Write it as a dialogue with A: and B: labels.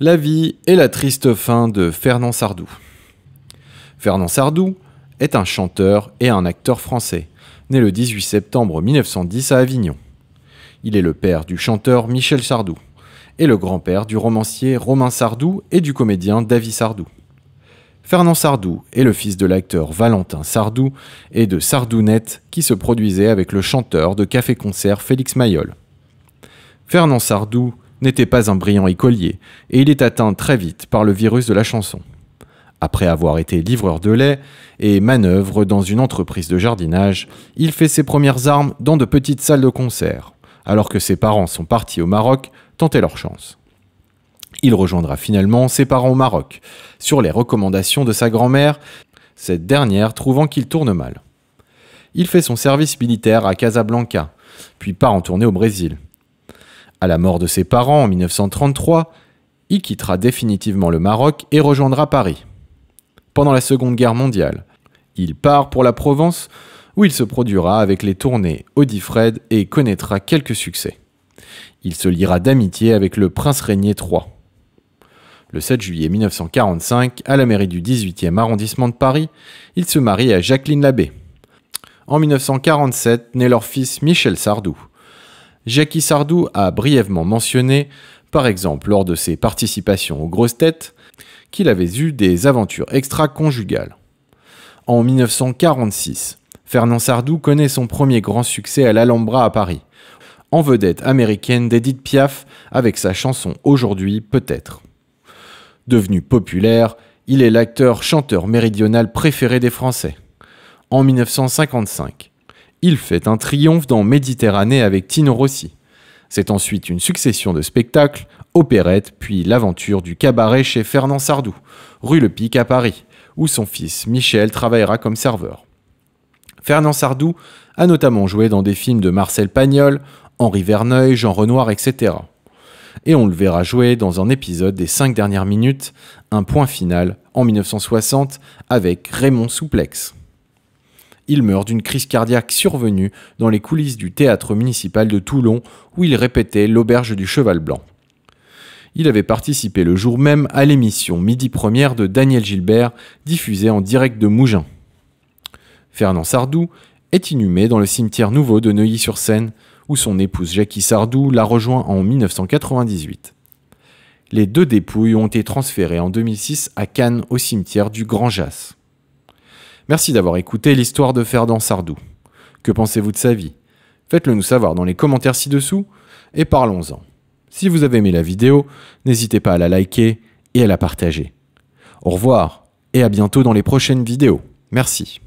A: La vie et la triste fin de Fernand Sardou. Fernand Sardou est un chanteur et un acteur français, né le 18 septembre 1910 à Avignon. Il est le père du chanteur Michel Sardou et le grand-père du romancier Romain Sardou et du comédien David Sardou. Fernand Sardou est le fils de l'acteur Valentin Sardou et de Sardounette qui se produisait avec le chanteur de café-concert Félix Mayol. Fernand Sardou n'était pas un brillant écolier, et il est atteint très vite par le virus de la chanson. Après avoir été livreur de lait et manœuvre dans une entreprise de jardinage, il fait ses premières armes dans de petites salles de concert, alors que ses parents sont partis au Maroc tenter leur chance. Il rejoindra finalement ses parents au Maroc, sur les recommandations de sa grand-mère, cette dernière trouvant qu'il tourne mal. Il fait son service militaire à Casablanca, puis part en tournée au Brésil, à la mort de ses parents en 1933, il quittera définitivement le Maroc et rejoindra Paris. Pendant la Seconde Guerre mondiale, il part pour la Provence où il se produira avec les tournées Audifred et connaîtra quelques succès. Il se liera d'amitié avec le prince régné III. Le 7 juillet 1945, à la mairie du 18e arrondissement de Paris, il se marie à Jacqueline Labbé. En 1947 naît leur fils Michel Sardou, Jackie Sardou a brièvement mentionné, par exemple lors de ses participations aux grosses têtes, qu'il avait eu des aventures extra-conjugales. En 1946, Fernand Sardou connaît son premier grand succès à l'Alhambra à Paris, en vedette américaine d'Edith Piaf avec sa chanson Aujourd'hui peut-être. Devenu populaire, il est l'acteur-chanteur méridional préféré des Français. En 1955, il fait un triomphe dans Méditerranée avec Tino Rossi. C'est ensuite une succession de spectacles, opérettes, puis l'aventure du cabaret chez Fernand Sardou, rue Le Pic à Paris, où son fils Michel travaillera comme serveur. Fernand Sardou a notamment joué dans des films de Marcel Pagnol, Henri Verneuil, Jean Renoir, etc. Et on le verra jouer dans un épisode des 5 dernières minutes, un point final en 1960 avec Raymond Souplex il meurt d'une crise cardiaque survenue dans les coulisses du théâtre municipal de Toulon où il répétait l'auberge du cheval blanc. Il avait participé le jour même à l'émission Midi Première de Daniel Gilbert, diffusée en direct de Mougins. Fernand Sardou est inhumé dans le cimetière nouveau de Neuilly-sur-Seine, où son épouse Jackie Sardou l'a rejoint en 1998. Les deux dépouilles ont été transférées en 2006 à Cannes au cimetière du Grand Jas. Merci d'avoir écouté l'histoire de Ferdinand Sardou. Que pensez-vous de sa vie Faites-le nous savoir dans les commentaires ci-dessous et parlons-en. Si vous avez aimé la vidéo, n'hésitez pas à la liker et à la partager. Au revoir et à bientôt dans les prochaines vidéos. Merci.